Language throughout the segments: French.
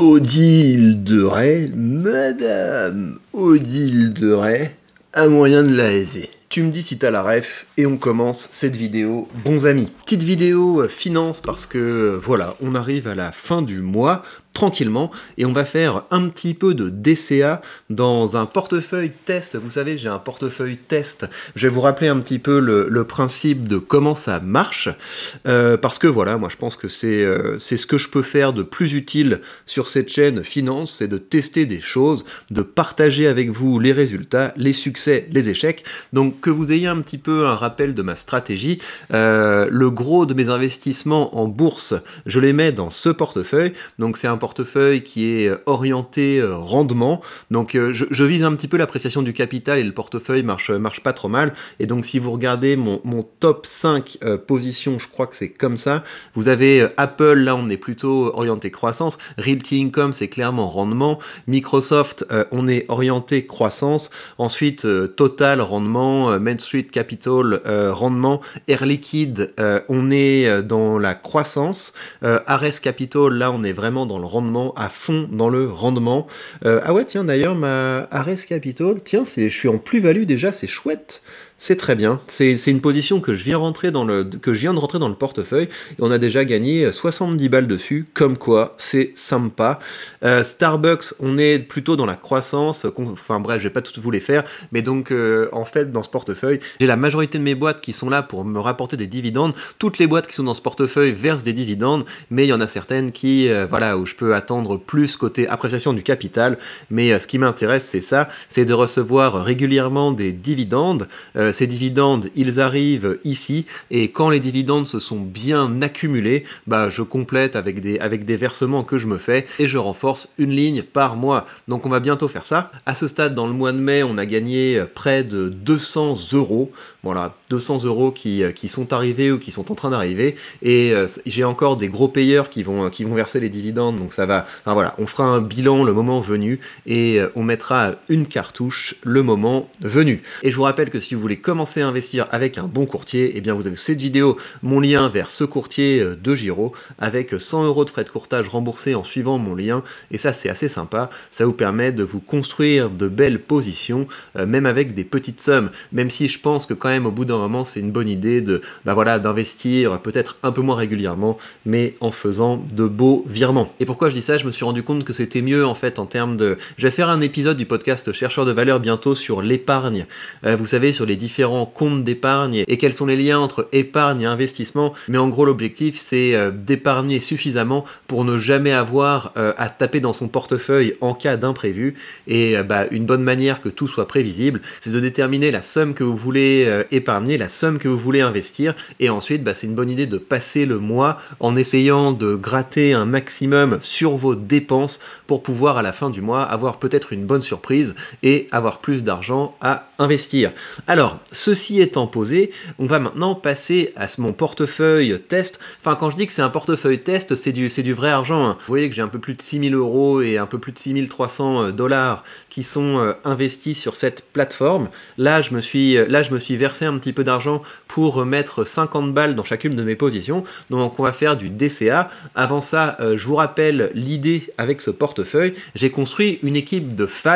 Odile Ray, Madame Odile Ray, un moyen de la aiser. Tu me dis si t'as la ref et on commence cette vidéo, bons amis. Petite vidéo euh, finance parce que euh, voilà, on arrive à la fin du mois tranquillement et on va faire un petit peu de DCA dans un portefeuille test. Vous savez, j'ai un portefeuille test. Je vais vous rappeler un petit peu le, principe de comment ça marche euh, parce que voilà, moi je pense que c'est euh, c'est ce que je peux faire de plus utile sur cette chaîne finance, c'est de tester des choses, de partager avec vous les résultats, les succès, les échecs. Donc que vous ayez un petit peu un rappel de ma stratégie, euh, le gros de mes investissements en bourse, je les mets dans ce portefeuille. Donc c'est un portefeuille qui est euh, orienté euh, rendement. Donc euh, je, vise un petit peu l'appréciation du capital et le portefeuille marche, marche pas trop mal. Et donc si vous regardez mon, top 5 positions, je crois que c'est comme ça, vous avez Apple, là on est plutôt orienté croissance, Realty Income c'est clairement rendement, Microsoft on est orienté croissance, ensuite Total rendement, Main Street Capital rendement, Air Liquide on est dans la croissance, Ares Capital là on est vraiment dans le rendement, à fond dans le rendement. Euh, ah ouais, tiens, d'ailleurs, ma Ares Capital, tiens, je suis en plus-value déjà, c'est chouette c'est très bien. C'est une position que je, viens rentrer dans le, que je viens de rentrer dans le portefeuille on a déjà gagné 70 euh, balles dessus, comme quoi c'est sympa. Euh, Starbucks, on est plutôt dans la croissance, enfin bref, je vais pas tout vous les faire, mais donc euh, en fait dans ce portefeuille, j'ai la majorité de mes boîtes qui sont là pour me rapporter des dividendes. Toutes les boîtes qui sont dans ce portefeuille versent des dividendes, mais il y en a certaines qui, voilà, où je peux attendre plus côté appréciation du capital. Mais ce qui m'intéresse, c'est ça, c'est de recevoir régulièrement des dividendes. Euh, ces dividendes, ils arrivent ici, et quand les dividendes se sont bien accumulés, bah, je complète avec des, avec des versements que je me fais, et je renforce une ligne par mois. Donc on va bientôt faire ça. À ce stade, dans le mois de mai, on a gagné euh, près de 200 euros. Voilà, 200 euros euh, qui, sont arrivés ou qui sont en train d'arriver. Et j'ai encore des gros payeurs qui vont, qui vont verser les dividendes. Donc ça va. Enfin voilà, on fera un bilan le moment venu et on mettra une cartouche le moment venu. Et je vous rappelle que si vous voulez commencer à investir avec un bon courtier, et eh bien vous avez cette vidéo mon lien vers ce courtier euh, de Giro avec 100 euros de frais de courtage remboursés en suivant mon lien. Et ça, c'est assez sympa. Ça vous permet de vous construire de belles positions, euh, même avec des petites sommes. Même si je pense que quand même au bout d'un moment, c'est une bonne idée de, bah voilà, d'investir peut-être un peu moins régulièrement, mais en faisant de beaux virements. Et pourquoi je dis ça Je me suis rendu compte que c'était mieux en fait en termes de. Je vais faire un épisode du podcast Chercheur de valeur bientôt sur l'épargne. Euh, vous savez sur les différents comptes d'épargne et quels sont les liens entre épargne et investissement. Mais en gros, l'objectif, c'est euh, d'épargner suffisamment pour ne jamais avoir euh, à taper dans son portefeuille en cas d'imprévu. Et euh, bah, une bonne manière que tout soit prévisible, c'est de déterminer la somme que vous voulez épargner, la somme que vous voulez investir. Et ensuite, bah, c'est une bonne idée de passer le mois en essayant de gratter un maximum sur vos dépenses pour pouvoir à la fin du mois avoir peut-être une bonne surprise et avoir plus d'argent à investir. Alors, ceci étant posé, on va maintenant passer à mon portefeuille test. Enfin, quand je dis que c'est un portefeuille test, c'est du, du vrai argent. Hein. Vous voyez que j'ai un peu plus de 6000 euros et un peu plus de 6300 euh, dollars qui sont euh, investis sur cette plateforme. Là, je me suis, euh, là, je me suis versé un petit peu d'argent pour mettre 50 balles dans chacune de mes positions. Donc, on va faire du DCA. Avant ça, je vous rappelle l'idée avec ce portefeuille. J'ai construit une équipe de 5.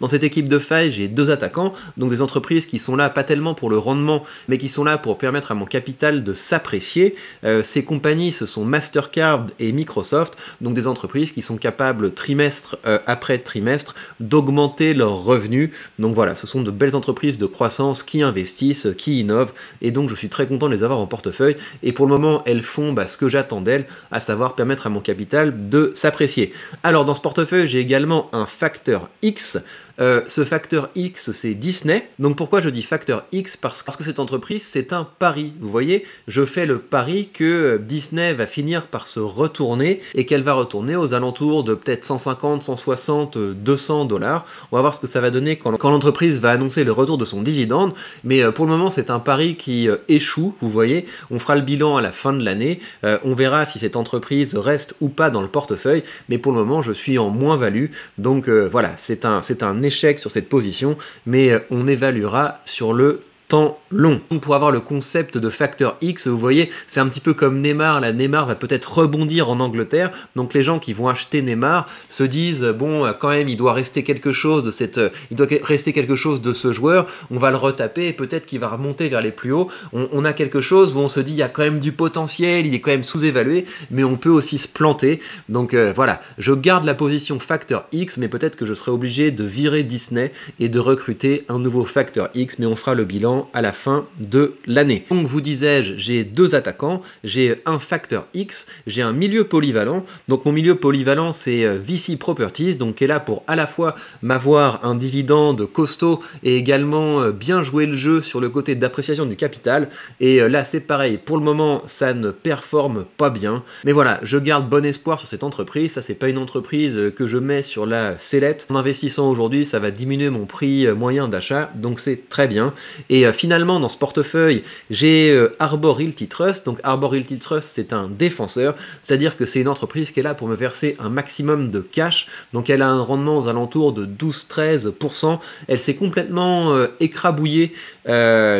Dans cette équipe de 5, j'ai deux attaquants, donc des entreprises qui sont là pas tellement pour le rendement, mais qui sont là pour permettre à mon capital de s'apprécier. Euh, ces compagnies, ce sont Mastercard et Microsoft, donc des entreprises qui sont capables, trimestre euh, après trimestre, d'augmenter leurs revenus. Donc voilà, ce sont de belles entreprises de croissance qui investissent, qui innovent, et donc je suis très content de les avoir en portefeuille. Et pour le moment, elles font bah, ce que j'attends d'elles, à savoir permettre à mon capital de s'apprécier. Alors dans ce portefeuille, j'ai également un facteur X. Euh, ce facteur X, c'est Disney. Donc pourquoi je dis facteur X parce, que cette entreprise, c'est un pari. Vous voyez, je fais le pari que euh, Disney va finir par se retourner et qu'elle va retourner aux alentours de peut-être 150, 160, 200 dollars. On va voir ce que ça va donner quand, l'entreprise va annoncer le retour de son dividende. Mais euh, pour le moment, c'est un pari qui échoue, vous voyez. On fera le bilan à la fin de l'année. on verra si cette entreprise reste ou pas dans le portefeuille. Mais pour le moment, je suis en moins-value. Donc voilà, c'est un, c'est un échec sur cette position, mais euh, on évaluera sur le temps long. Donc pour avoir le concept de facteur X, vous voyez, c'est un petit peu comme Neymar. La Neymar va peut-être rebondir en Angleterre. Donc les gens qui vont acheter Neymar se disent bon, quand même, il doit rester quelque chose de cette, il doit rester quelque chose de ce joueur. On va le retaper et peut-être qu'il va remonter vers les plus hauts. On, a quelque chose où on se dit il y a quand même du potentiel, il est quand même sous-évalué, mais on peut aussi se planter. Donc euh, voilà, je garde la position facteur X, mais peut-être que je serai obligé de virer Disney et de recruter un nouveau facteur X, mais on fera le bilan à la fin de l'année. Donc vous disais-je, j'ai deux attaquants, j'ai un facteur X, j'ai un milieu polyvalent. Donc mon milieu polyvalent c'est euh, VC Properties, donc qui est là pour à la fois m'avoir un dividende costaud et également euh, bien jouer le jeu sur le côté d'appréciation du capital. Et euh, là c'est pareil, pour le moment ça ne performe pas bien. Mais voilà, je garde bon espoir sur cette entreprise, ça c'est pas une entreprise que je mets sur la sellette. En investissant aujourd'hui, ça va diminuer mon prix moyen d'achat, donc c'est très bien. Et euh, finalement, dans ce portefeuille, j'ai euh, Arbor Realty Trust. Donc Arbor Realty Trust, c'est un défenseur, c'est-à-dire que c'est une entreprise qui est là pour me verser un maximum de cash. Donc elle a un rendement aux alentours de 12-13%. Elle s'est complètement euh, écrabouillée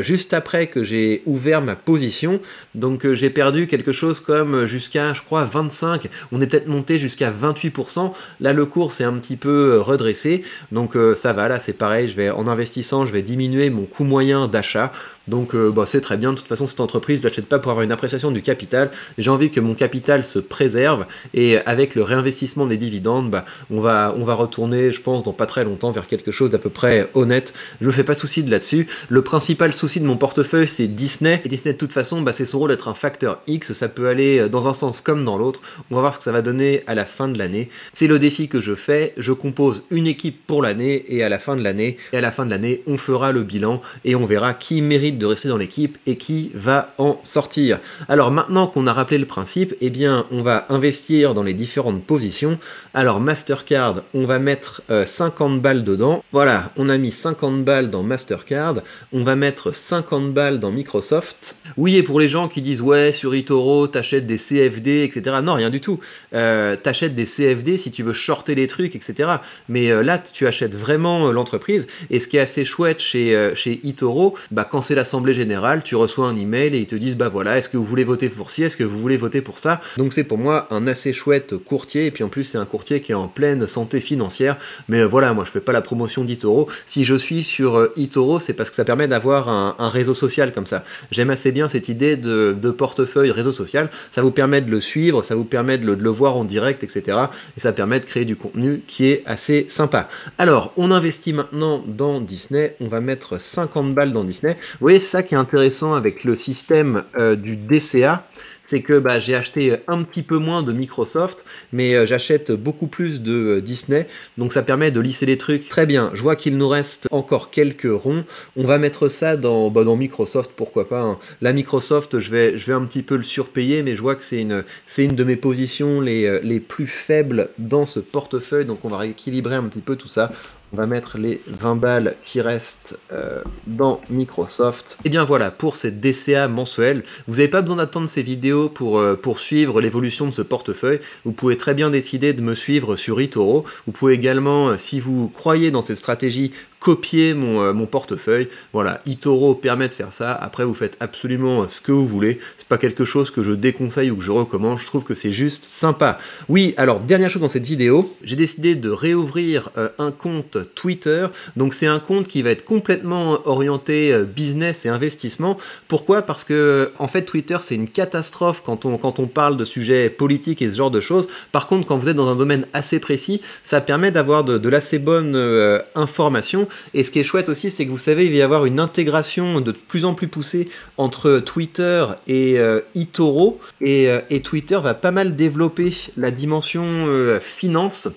juste après que j'ai ouvert ma position. Donc j'ai perdu quelque chose comme jusqu'à, je crois, 25. On est peut-être monté jusqu'à 28%. Là, le cours s'est un petit peu redressé. Donc ça va, là c'est pareil, je vais en investissant, je vais diminuer mon coût moyen d'achat donc euh, bah, c'est très bien, de toute façon cette entreprise, je l'achète pas pour avoir une appréciation du capital, j'ai envie que mon capital se préserve et avec le réinvestissement des dividendes, bah, on, va, on va retourner, je pense, dans pas très longtemps vers quelque chose d'à peu près honnête. Je ne me fais pas souci de là-dessus. Le principal souci de mon portefeuille, c'est Disney. Et Disney, de toute façon, bah, c'est son rôle d'être un facteur X, ça peut aller euh, dans un sens comme dans l'autre. On va voir ce que ça va donner à la fin de l'année. C'est le défi que je fais, je compose une équipe pour l'année et à la fin de l'année, et à la fin de l'année, on fera le bilan et on verra qui mérite de rester dans l'équipe et qui va en sortir. Alors maintenant qu'on a rappelé le principe, eh bien on va investir dans les différentes positions. Alors Mastercard, on va mettre 50 euh, balles dedans. Voilà, on a mis 50 balles dans Mastercard, on va mettre 50 balles dans Microsoft. Oui, et pour les gens qui disent ouais, sur Itoro, t'achètes des CFD, etc. Non, rien du tout. Euh, t'achètes des CFD si tu veux shorter les trucs, etc. Mais euh, là, tu achètes vraiment euh, l'entreprise. Et ce qui est assez chouette chez, chez bah, quand c'est l'Assemblée Générale, tu reçois un email et ils te disent bah voilà, est-ce que vous voulez voter pour ci, est-ce que vous voulez voter pour ça Donc c'est pour moi un assez chouette courtier, et puis en plus c'est un courtier qui est en pleine santé financière, mais euh, voilà, moi je fais pas la promotion d'Itoro. Si je suis sur euh, Itoro, c'est parce que ça permet d'avoir un, réseau social comme ça. J'aime assez bien cette idée de, portefeuille réseau social, ça vous permet de le suivre, ça vous permet de le, voir en direct, etc. Et ça permet de créer du contenu qui est assez sympa. Alors, on investit maintenant dans Disney, on va mettre 50 balles dans Disney. Vous ça qui est intéressant avec le système euh, du DCA, c'est que bah, j'ai acheté euh, un petit peu moins de Microsoft, mais euh, j'achète beaucoup plus de Disney, donc ça permet de lisser les trucs. Très bien, je vois qu'il nous reste encore quelques ronds, on va mettre ça dans, bah, dans Microsoft, pourquoi pas. Hein. La Microsoft, je vais, je vais un petit peu le surpayer, mais je vois que c'est une, une de mes positions les, les plus faibles dans ce portefeuille, donc on va rééquilibrer un petit peu tout ça on va mettre les 20 balles qui restent euh, dans Microsoft. Et bien voilà, pour cette DCA mensuelle, vous n'avez pas besoin d'attendre ces vidéos pour euh, suivre poursuivre l'évolution de ce portefeuille. Vous pouvez très bien décider de me suivre sur eToro. Vous pouvez également, euh, si vous croyez dans cette stratégie, copier mon, portefeuille. Voilà, eToro permet de faire ça. Après, vous faites absolument ce que vous voulez. C'est pas quelque chose que je déconseille ou que je recommande. Je trouve que c'est juste sympa. Oui, alors, dernière chose dans cette vidéo, j'ai décidé de réouvrir un compte Twitter. Donc c'est un compte qui va être complètement orienté euh, business et investissement. Pourquoi Parce que en fait Twitter c'est une catastrophe quand on, quand on parle de sujets politiques et ce genre de choses. Par contre quand vous êtes dans un domaine assez précis, ça permet d'avoir de, l'assez bonne euh, information. Et ce qui est chouette aussi c'est que vous savez il va y avoir une intégration de plus en plus poussée entre Twitter et euh, eToro. Et, euh, et Twitter va pas mal développer la dimension finance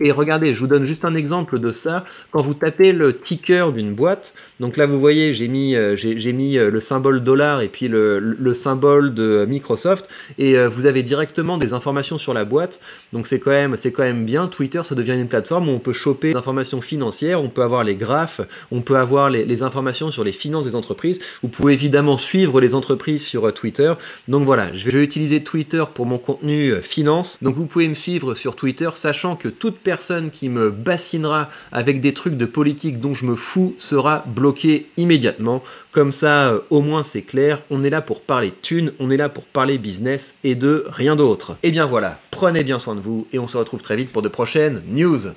et regardez, je vous donne juste un exemple de ça. Quand vous tapez le ticker d'une boîte, donc là vous voyez, j'ai mis, euh, j'ai, mis euh, le symbole dollar et puis le, le, symbole de Microsoft, et euh, vous avez directement des informations sur la boîte. Donc c'est quand même, c'est quand même bien. Twitter, ça devient une plateforme où on peut choper des informations financières, on peut avoir les graphes, on peut avoir les, les informations sur les finances des entreprises. Vous pouvez évidemment suivre les entreprises sur Twitter. Donc voilà, je vais utiliser Twitter pour mon contenu finance. Donc vous pouvez me suivre sur Twitter, sachant que toute personne qui me bassinera avec des trucs de politique dont je me fous sera bloqué immédiatement. Comme ça, euh, au moins c'est clair, on est là pour parler thunes, on est là pour parler business et de rien d'autre. Et eh bien voilà, prenez bien soin de vous et on se retrouve très vite pour de prochaines news.